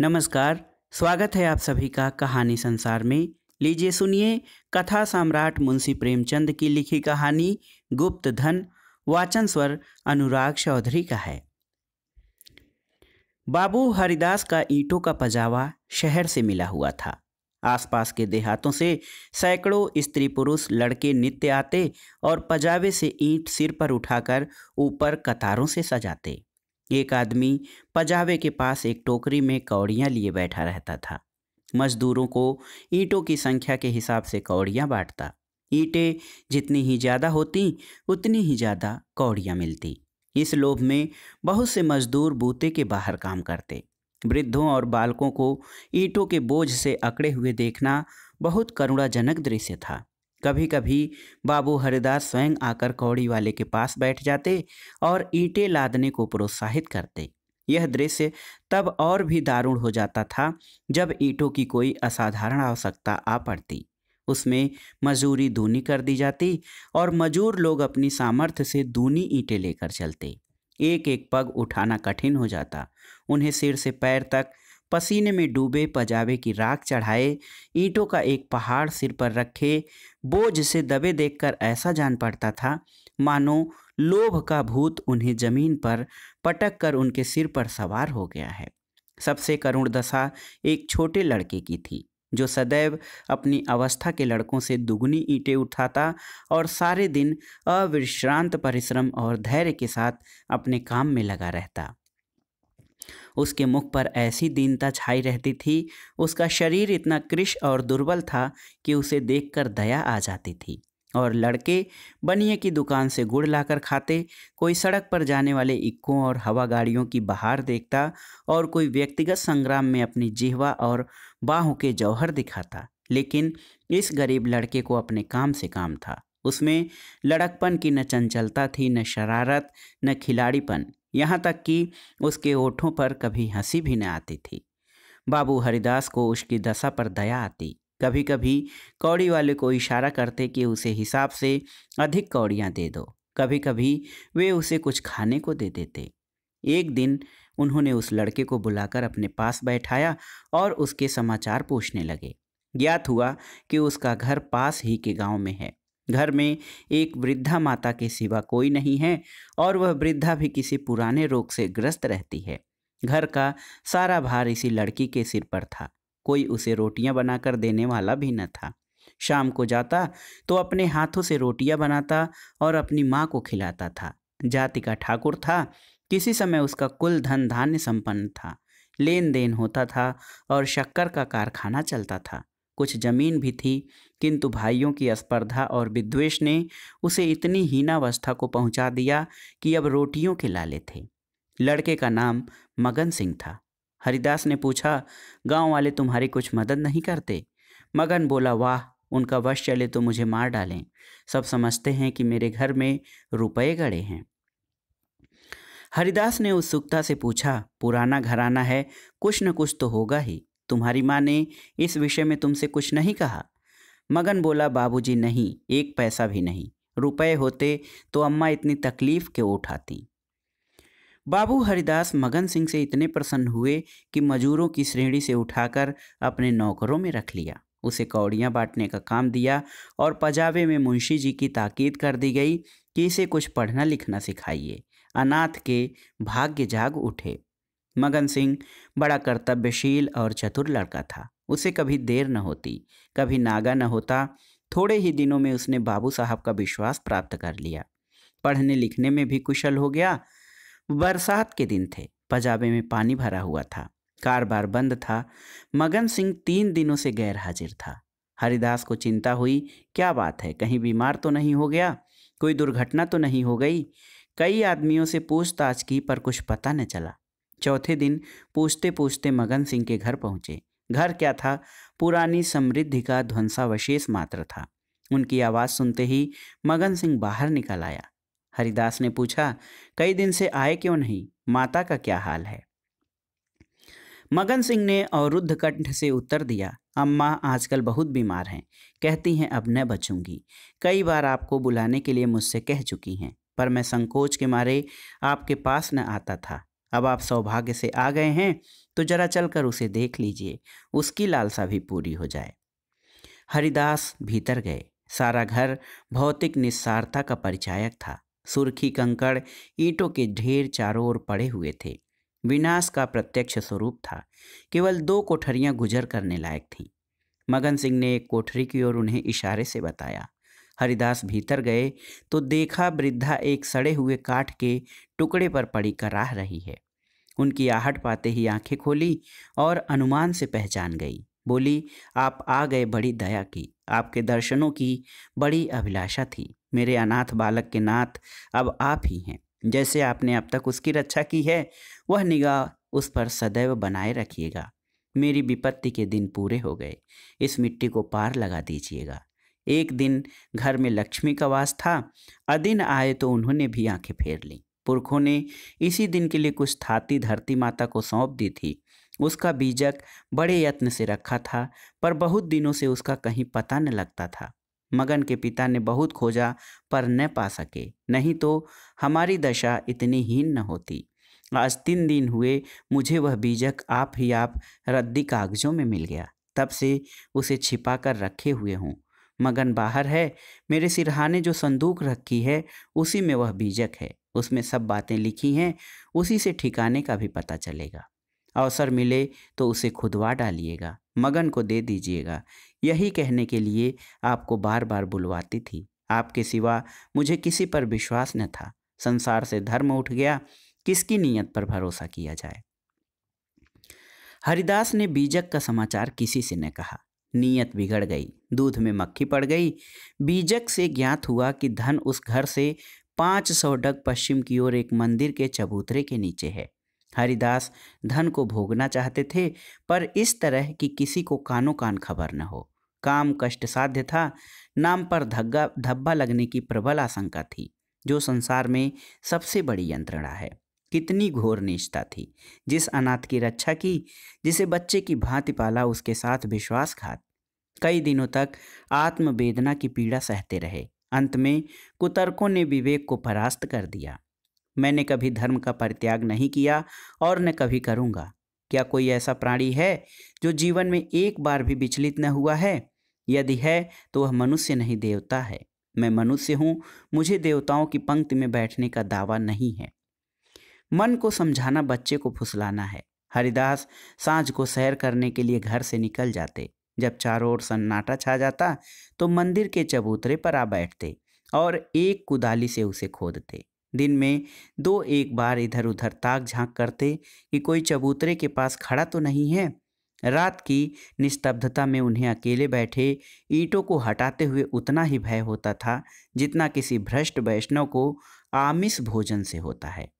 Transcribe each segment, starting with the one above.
नमस्कार स्वागत है आप सभी का कहानी संसार में लीजिए सुनिए कथा सम्राट मुंशी प्रेमचंद की लिखी कहानी गुप्त धन वाचन स्वर अनुराग चौधरी का है बाबू हरिदास का ईंटों का पजावा शहर से मिला हुआ था आसपास के देहातों से सैकड़ों स्त्री पुरुष लड़के नित्य आते और पजावे से ईंट सिर पर उठाकर ऊपर कतारों से सजाते एक आदमी पजावे के पास एक टोकरी में कौड़ियाँ लिए बैठा रहता था मजदूरों को ईंटों की संख्या के हिसाब से कौड़ियाँ बांटता ईंटें जितनी ही ज़्यादा होती उतनी ही ज़्यादा कौड़ियाँ मिलती इस लोभ में बहुत से मजदूर बूते के बाहर काम करते वृद्धों और बालकों को ईंटों के बोझ से अकड़े हुए देखना बहुत करुणाजनक दृश्य था कभी कभी बाबू हरिदास स्वयं आकर कौड़ी वाले के पास बैठ जाते और ईंटे लादने को प्रोत्साहित करते यह दृश्य तब और भी दारुण हो जाता था जब ईंटों की कोई असाधारण आवश्यकता आ पड़ती उसमें मजूरी दूनी कर दी जाती और मजूर लोग अपनी सामर्थ्य से दूनी ईंटें लेकर चलते एक एक पग उठाना कठिन हो जाता उन्हें सिर से पैर तक पसीने में डूबे पजावे की राख चढ़ाए ईंटों का एक पहाड़ सिर पर रखे बोझ से दबे देखकर ऐसा जान पड़ता था मानो लोभ का भूत उन्हें जमीन पर पटक कर उनके सिर पर सवार हो गया है सबसे करुण दशा एक छोटे लड़के की थी जो सदैव अपनी अवस्था के लड़कों से दुगनी ईंटें उठाता और सारे दिन अविश्रांत परिश्रम और धैर्य के साथ अपने काम में लगा रहता उसके मुख पर ऐसी दीनता छाई रहती थी उसका शरीर इतना कृष और दुर्बल था कि उसे देखकर दया आ जाती थी और लड़के बनिए की दुकान से गुड़ लाकर खाते कोई सड़क पर जाने वाले इक्कों और हवा गाड़ियों की बहार देखता और कोई व्यक्तिगत संग्राम में अपनी जिहवा और बाहों के जौहर दिखाता लेकिन इस गरीब लड़के को अपने काम से काम था उसमें लड़कपन की न चंचलता थी न शरारत न खिलाड़ीपन यहाँ तक कि उसके ओठों पर कभी हंसी भी न आती थी बाबू हरिदास को उसकी दशा पर दया आती कभी कभी कौड़ी वाले को इशारा करते कि उसे हिसाब से अधिक कौड़ियाँ दे दो कभी कभी वे उसे कुछ खाने को दे देते एक दिन उन्होंने उस लड़के को बुलाकर अपने पास बैठाया और उसके समाचार पूछने लगे ज्ञात हुआ कि उसका घर पास ही के गांव में है घर में एक वृद्धा माता के सिवा कोई नहीं है और वह वृद्धा भी किसी पुराने रोग से ग्रस्त रहती है घर का सारा भार इसी लड़की के सिर पर था कोई उसे रोटियां बनाकर देने वाला भी न था शाम को जाता तो अपने हाथों से रोटियां बनाता और अपनी माँ को खिलाता था जाति का ठाकुर था किसी समय उसका कुल धन धान्य संपन्न था लेन देन होता था और शक्कर का कारखाना चलता था कुछ जमीन भी थी किंतु भाइयों की स्पर्धा और विद्वेष ने उसे इतनी हीनावस्था को पहुंचा दिया कि अब रोटियों के लाले थे लड़के का नाम मगन सिंह था हरिदास ने पूछा गांव वाले तुम्हारी कुछ मदद नहीं करते मगन बोला वाह उनका वश चले तो मुझे मार डालें सब समझते हैं कि मेरे घर में रुपए गड़े हैं हरिदास ने उत्सुकता से पूछा पुराना घराना है कुछ न कुछ तो होगा ही तुम्हारी माँ ने इस विषय में तुमसे कुछ नहीं कहा मगन बोला बाबूजी नहीं एक पैसा भी नहीं रुपए होते तो अम्मा इतनी तकलीफ़ क्यों उठाती बाबू हरिदास मगन सिंह से इतने प्रसन्न हुए कि मजूरों की श्रेणी से उठाकर अपने नौकरों में रख लिया उसे कौड़ियाँ बांटने का काम दिया और पजावे में मुंशी जी की ताकीद कर दी गई कि इसे कुछ पढ़ना लिखना सिखाइए अनाथ के भाग्य जाग उठे मगन सिंह बड़ा कर्तव्यशील और चतुर लड़का था उसे कभी देर न होती कभी नागा न होता थोड़े ही दिनों में उसने बाबू साहब का विश्वास प्राप्त कर लिया पढ़ने लिखने में भी कुशल हो गया बरसात के दिन थे पजाबे में पानी भरा हुआ था कार बार बंद था मगन सिंह तीन दिनों से गैर हाजिर था हरिदास को चिंता हुई क्या बात है कहीं बीमार तो नहीं हो गया कोई दुर्घटना तो नहीं हो गई कई आदमियों से पूछताछ की पर कुछ पता न चला चौथे दिन पूछते पूछते मगन सिंह के घर पहुंचे घर क्या था पुरानी समृद्धि का ध्वंसावशेष मात्र था उनकी आवाज़ सुनते ही मगन सिंह बाहर निकल आया हरिदास ने पूछा कई दिन से आए क्यों नहीं माता का क्या हाल है मगन सिंह ने अवरुद्ध कंठ से उत्तर दिया अम्मा आजकल बहुत बीमार हैं कहती हैं अब न बचूंगी कई बार आपको बुलाने के लिए मुझसे कह चुकी हैं पर मैं संकोच के मारे आपके पास न आता था अब आप सौभाग्य से आ गए हैं तो जरा चलकर उसे देख लीजिए उसकी लालसा भी पूरी हो जाए हरिदास भीतर गए सारा घर भौतिक निस्सारता का परिचायक था सुर्खी कंकड़ ईंटों के ढेर चारों ओर पड़े हुए थे विनाश का प्रत्यक्ष स्वरूप था केवल दो कोठरियां गुजर करने लायक थीं मगन सिंह ने एक कोठरी की ओर उन्हें इशारे से बताया हरिदास भीतर गए तो देखा वृद्धा एक सड़े हुए काठ के टुकड़े पर पड़ी कराह रही है उनकी आहट पाते ही आंखें खोली और अनुमान से पहचान गई बोली आप आ गए बड़ी दया की आपके दर्शनों की बड़ी अभिलाषा थी मेरे अनाथ बालक के नाथ अब आप ही हैं जैसे आपने अब तक उसकी रक्षा की है वह निगाह उस पर सदैव बनाए रखिएगा मेरी विपत्ति के दिन पूरे हो गए इस मिट्टी को पार लगा दीजिएगा एक दिन घर में लक्ष्मी का वास था अदिन आए तो उन्होंने भी आंखें फेर लीं पुरखों ने इसी दिन के लिए कुछ थाती धरती माता को सौंप दी थी उसका बीजक बड़े यत्न से रखा था पर बहुत दिनों से उसका कहीं पता न लगता था मगन के पिता ने बहुत खोजा पर न पा सके नहीं तो हमारी दशा इतनी हीन न होती आज तीन दिन हुए मुझे वह बीजक आप ही आप रद्दी कागजों में मिल गया तब से उसे छिपा कर रखे हुए हूँ मगन बाहर है मेरे सिरहाने जो संदूक रखी है उसी में वह बीजक है उसमें सब बातें लिखी हैं उसी से ठिकाने का भी पता चलेगा अवसर मिले तो उसे खुदवा डालिएगा मगन को दे दीजिएगा यही कहने के लिए आपको बार बार बुलवाती थी आपके सिवा मुझे किसी पर विश्वास न था संसार से धर्म उठ गया किसकी नीयत पर भरोसा किया जाए हरिदास ने बीजक का समाचार किसी से न कहा नीयत बिगड़ गई दूध में मक्खी पड़ गई बीजक से ज्ञात हुआ कि धन उस घर से पाँच सौ डग पश्चिम की ओर एक मंदिर के चबूतरे के नीचे है हरिदास धन को भोगना चाहते थे पर इस तरह कि किसी को कानो कान खबर न हो काम कष्ट साध्य था नाम पर धग्गा धब्बा लगने की प्रबल आशंका थी जो संसार में सबसे बड़ी यंत्रणा है कितनी घोर निष्ठा थी जिस अनाथ की रक्षा की जिसे बच्चे की भांति पाला उसके साथ विश्वासघात कई दिनों तक आत्मवेदना की पीड़ा सहते रहे अंत में कुतर्कों ने विवेक को परास्त कर दिया मैंने कभी धर्म का परित्याग नहीं किया और न कभी करूँगा क्या कोई ऐसा प्राणी है जो जीवन में एक बार भी विचलित न हुआ है यदि है तो वह मनुष्य नहीं देवता है मैं मनुष्य हूँ मुझे देवताओं की पंक्ति में बैठने का दावा नहीं है मन को समझाना बच्चे को फुसलाना है हरिदास सांझ को सैर करने के लिए घर से निकल जाते जब चारों ओर सन्नाटा छा जाता तो मंदिर के चबूतरे पर आ बैठते और एक कुदाली से उसे खोदते दिन में दो एक बार इधर उधर ताक झांक करते कि कोई चबूतरे के पास खड़ा तो नहीं है रात की निस्तब्धता में उन्हें अकेले बैठे ईंटों को हटाते हुए उतना ही भय होता था जितना किसी भ्रष्ट वैष्णव को आमिष भोजन से होता है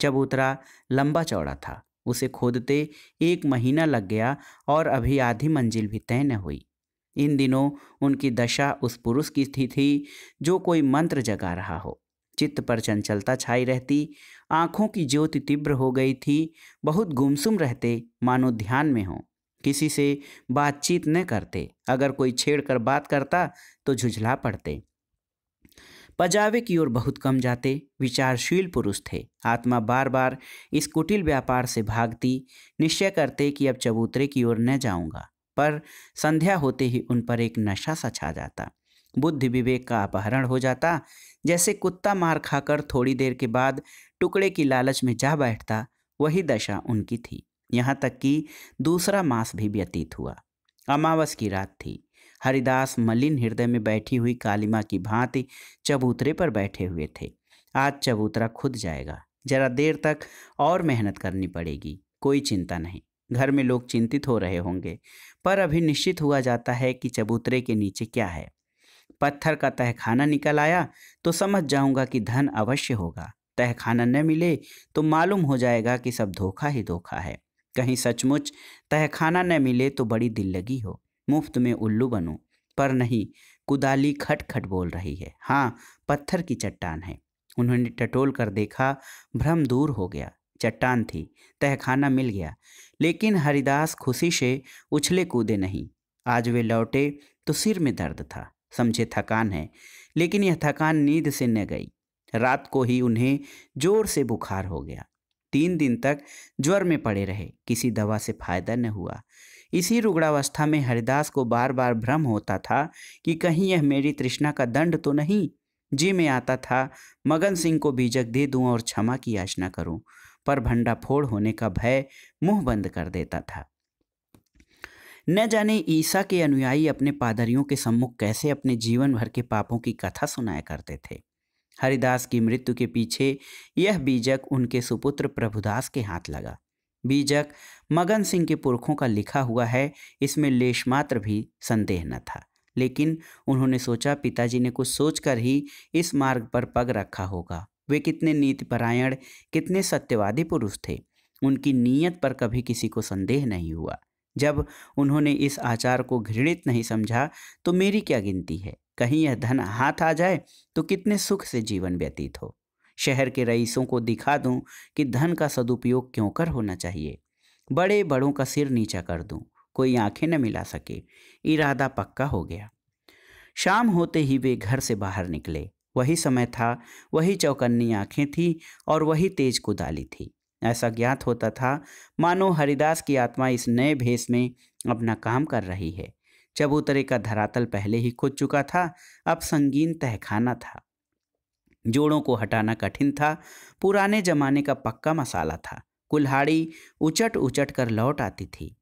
चबूतरा लंबा चौड़ा था उसे खोदते एक महीना लग गया और अभी आधी मंजिल भी तय न हुई इन दिनों उनकी दशा उस पुरुष की थी थी जो कोई मंत्र जगा रहा हो चित्त पर चंचलता छाई रहती आँखों की ज्योति तीव्र हो गई थी बहुत गुमसुम रहते मानो ध्यान में हो किसी से बातचीत न करते अगर कोई छेड़ कर बात करता तो झुझला पड़ते पजावे की ओर बहुत कम जाते विचारशील पुरुष थे आत्मा बार बार इस कुटिल व्यापार से भागती निश्चय करते कि अब चबूतरे की ओर न जाऊंगा पर संध्या होते ही उन पर एक नशा सा छा जाता बुद्धि विवेक का अपहरण हो जाता जैसे कुत्ता मार खाकर थोड़ी देर के बाद टुकड़े की लालच में जा बैठता वही दशा उनकी थी यहाँ तक कि दूसरा मास भी व्यतीत हुआ अमावस की रात थी हरिदास मलिन हृदय में बैठी हुई कालिमा की भांति चबूतरे पर बैठे हुए थे आज चबूतरा खुद जाएगा जरा देर तक और मेहनत करनी पड़ेगी कोई चिंता नहीं घर में लोग चिंतित हो रहे होंगे पर अभी निश्चित हुआ जाता है कि चबूतरे के नीचे क्या है पत्थर का तहखाना निकल आया तो समझ जाऊंगा कि धन अवश्य होगा तहखाना न मिले तो मालूम हो जाएगा कि सब धोखा ही धोखा है कहीं सचमुच तहखाना न मिले तो बड़ी दिल लगी हो मुफ्त में उल्लू बनूं पर नहीं कुदाली खट खट बोल रही है हाँ पत्थर की चट्टान है उन्होंने टटोल कर देखा भ्रम दूर हो गया चट्टान थी तहखाना मिल गया लेकिन हरिदास खुशी से उछले कूदे नहीं आज वे लौटे तो सिर में दर्द था समझे थकान है लेकिन यह थकान नींद से न गई रात को ही उन्हें जोर से बुखार हो गया तीन दिन तक ज्वर में पड़े रहे किसी दवा से फायदा न हुआ इसी रुग्णावस्था में हरिदास को बार बार भ्रम होता था कि कहीं यह मेरी तृष्णा का दंड तो नहीं जी में आता था मगन सिंह को बीजक दे दूं और क्षमा की याचना करूं पर भंडाफोड़ होने का भय मुंह बंद कर देता था न जाने ईसा के अनुयायी अपने पादरियों के सम्मुख कैसे अपने जीवन भर के पापों की कथा सुनाया करते थे हरिदास की मृत्यु के पीछे यह बीजक उनके सुपुत्र प्रभुदास के हाथ लगा बीजक मगन सिंह के पुरखों का लिखा हुआ है इसमें लेशमात्र भी संदेह न था लेकिन उन्होंने सोचा पिताजी ने कुछ सोचकर ही इस मार्ग पर पग रखा होगा वे कितने नीतिपरायण कितने सत्यवादी पुरुष थे उनकी नीयत पर कभी किसी को संदेह नहीं हुआ जब उन्होंने इस आचार को घृणित नहीं समझा तो मेरी क्या गिनती है कहीं यह धन हाथ आ जाए तो कितने सुख से जीवन व्यतीत हो शहर के रईसों को दिखा दूं कि धन का सदुपयोग क्यों कर होना चाहिए बड़े बड़ों का सिर नीचा कर दूं कोई आंखें न मिला सके इरादा पक्का हो गया शाम होते ही वे घर से बाहर निकले वही समय था वही चौकन्नी आंखें थी और वही तेज कुदाली थी ऐसा ज्ञात होता था मानो हरिदास की आत्मा इस नए भेष में अपना काम कर रही है चबूतरे का धरातल पहले ही खुद चुका था अब संगीन तहखाना था जोड़ों को हटाना कठिन था पुराने जमाने का पक्का मसाला था कुल्हाड़ी उचट उचट कर लौट आती थी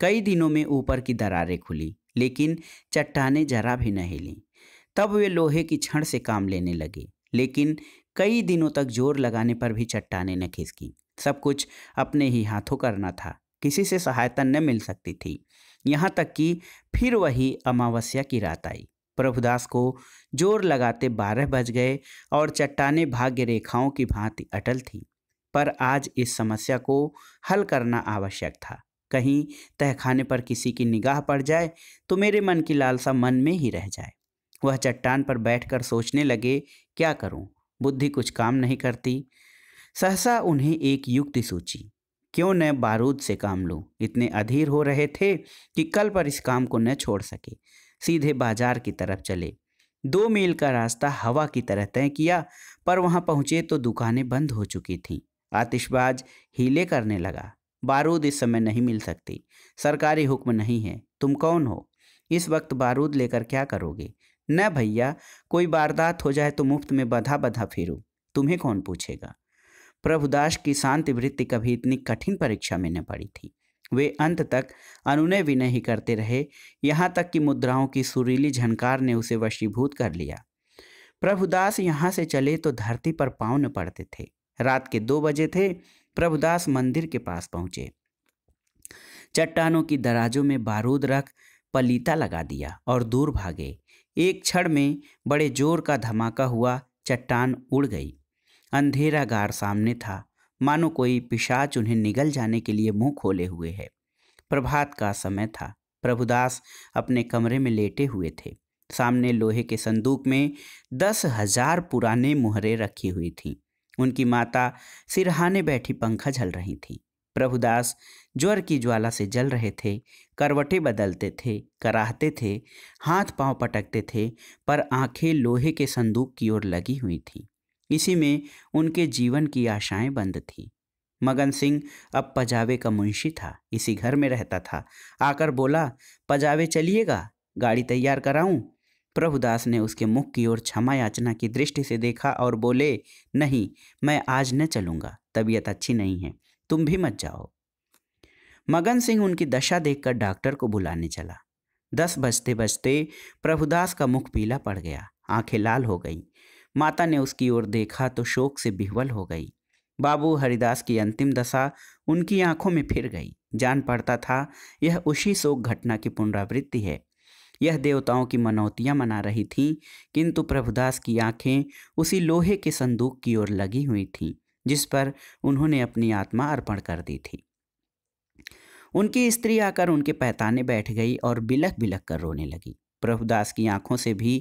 कई दिनों में ऊपर की दरारें खुली लेकिन चट्टाने जरा भी नहीं ली तब वे लोहे की छड़ से काम लेने लगे लेकिन कई दिनों तक जोर लगाने पर भी चट्टाने न खिसकी सब कुछ अपने ही हाथों करना था किसी से सहायता न मिल सकती थी यहाँ तक कि फिर वही अमावस्या की रात आई प्रभुदास को जोर लगाते बारह बज गए और चट्टाने भाग्य रेखाओं की भांति अटल थी पर आज इस समस्या को हल करना आवश्यक था कहीं तहखाने पर किसी की निगाह पड़ जाए तो मेरे मन की लालसा मन में ही रह जाए वह चट्टान पर बैठकर सोचने लगे क्या करूं? बुद्धि कुछ काम नहीं करती सहसा उन्हें एक युक्ति सूची क्यों न बारूद से काम लूं? इतने अधीर हो रहे थे कि कल पर इस काम को न छोड़ सके सीधे बाजार की तरफ चले दो मील का रास्ता हवा की तरह तय किया पर वहां पहुंचे तो दुकानें बंद हो चुकी थीं आतिशबाज हीले करने लगा बारूद इस समय नहीं मिल सकती सरकारी हुक्म नहीं है तुम कौन हो इस वक्त बारूद लेकर क्या करोगे न भैया कोई वारदात हो जाए तो मुफ्त में बधा बधा फिरूँ तुम्हें कौन पूछेगा प्रभुदास की शांति वृत्ति कभी इतनी कठिन परीक्षा में न पड़ी थी वे अंत तक अनुनय भी नहीं करते रहे यहाँ तक कि मुद्राओं की सुरीली झनकार ने उसे वशीभूत कर लिया प्रभुदास यहाँ से चले तो धरती पर पाँव न पड़ते थे रात के दो बजे थे प्रभुदास मंदिर के पास पहुँचे चट्टानों की दराजों में बारूद रख पलीता लगा दिया और दूर भागे एक क्षण में बड़े जोर का धमाका हुआ चट्टान उड़ गई अंधेरा गार सामने था मानो कोई पिशाच उन्हें निगल जाने के लिए मुंह खोले हुए है प्रभात का समय था प्रभुदास अपने कमरे में लेटे हुए थे सामने लोहे के संदूक में दस हजार पुराने मुहरे रखी हुई थीं उनकी माता सिरहाने बैठी पंखा झल रही थी प्रभुदास ज्वर की ज्वाला से जल रहे थे करवटे बदलते थे कराहते थे हाथ पांव पटकते थे पर आंखें लोहे के संदूक की ओर लगी हुई थीं इसी में उनके जीवन की आशाएं बंद थीं मगन सिंह अब पजावे का मुंशी था इसी घर में रहता था आकर बोला पजावे चलिएगा गाड़ी तैयार कराऊं प्रभुदास ने उसके मुख की ओर क्षमा याचना की दृष्टि से देखा और बोले नहीं मैं आज न चलूँगा तबीयत अच्छी नहीं है तुम भी मत जाओ मगन सिंह उनकी दशा देखकर डॉक्टर को बुलाने चला दस बजते बजते प्रभुदास का मुख पीला पड़ गया आंखें लाल हो गईं माता ने उसकी ओर देखा तो शोक से बिहवल हो गई बाबू हरिदास की अंतिम दशा उनकी आंखों में फिर गई जान पड़ता था यह उसी शोक घटना की पुनरावृत्ति है यह देवताओं की मनौतियाँ मना रही थीं किंतु प्रभुदास की आंखें उसी लोहे के संदूक की ओर लगी हुई थीं जिस पर उन्होंने अपनी आत्मा अर्पण कर दी थी उनकी स्त्री आकर उनके पैताने बैठ गई और बिलख बिलख कर रोने लगी प्रभुदास की आंखों से भी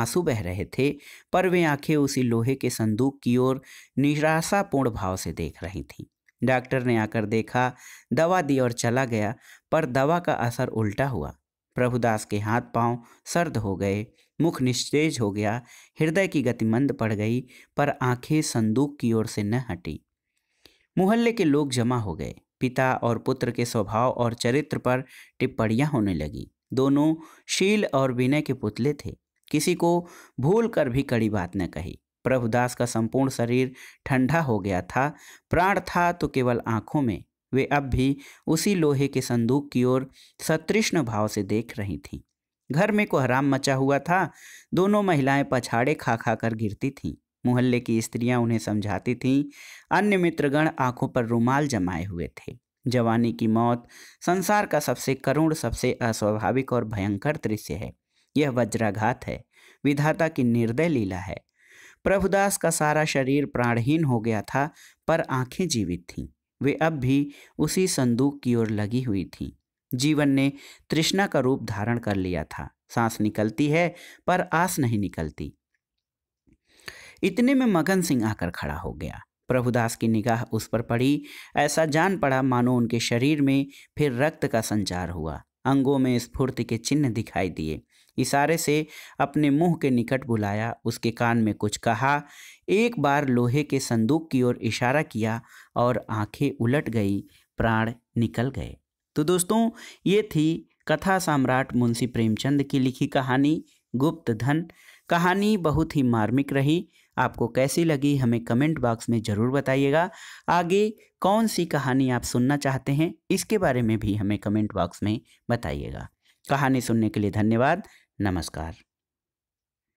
आंसू बह रहे थे पर वे आंखें उसी लोहे के संदूक की ओर निराशापूर्ण भाव से देख रही थीं डॉक्टर ने आकर देखा दवा दी और चला गया पर दवा का असर उल्टा हुआ प्रभुदास के हाथ पांव सर्द हो गए मुख निस्तेज हो गया हृदय की गति मंद पड़ गई पर आंखें संदूक की ओर से न हटी मोहल्ले के लोग जमा हो गए पिता और पुत्र के स्वभाव और चरित्र पर टिप्पणियां होने लगी दोनों शील और विनय के पुतले थे किसी को भूल कर भी कड़ी बात न कही प्रभुदास का संपूर्ण शरीर ठंडा हो गया था प्राण था तो केवल आंखों में वे अब भी उसी लोहे के संदूक की ओर सतृष्ण भाव से देख रही थीं घर में कोहराम मचा हुआ था दोनों महिलाएं पछाड़े खा खा कर गिरती थीं मोहल्ले की स्त्रियां उन्हें समझाती थीं अन्य मित्रगण आंखों पर रुमाल जमाए हुए थे जवानी की मौत संसार का सबसे करुण सबसे अस्वाभाविक और भयंकर दृश्य है यह वज्राघात है विधाता की निर्दय लीला है प्रभुदास का सारा शरीर प्राणहीन हो गया था पर आंखें जीवित थीं वे अब भी उसी संदूक की ओर लगी हुई थीं जीवन ने तृष्णा का रूप धारण कर लिया था सांस निकलती है पर आस नहीं निकलती इतने में मगन सिंह आकर खड़ा हो गया प्रभुदास की निगाह उस पर पड़ी ऐसा जान पड़ा मानो उनके शरीर में फिर रक्त का संचार हुआ अंगों में स्फूर्ति के चिन्ह दिखाई दिए इशारे से अपने मुंह के निकट बुलाया उसके कान में कुछ कहा एक बार लोहे के संदूक की ओर इशारा किया और आंखें उलट गई प्राण निकल गए तो दोस्तों ये थी कथा सम्राट मुंशी प्रेमचंद की लिखी कहानी गुप्त धन कहानी बहुत ही मार्मिक रही आपको कैसी लगी हमें कमेंट बॉक्स में ज़रूर बताइएगा आगे कौन सी कहानी आप सुनना चाहते हैं इसके बारे में भी हमें कमेंट बॉक्स में बताइएगा कहानी सुनने के लिए धन्यवाद नमस्कार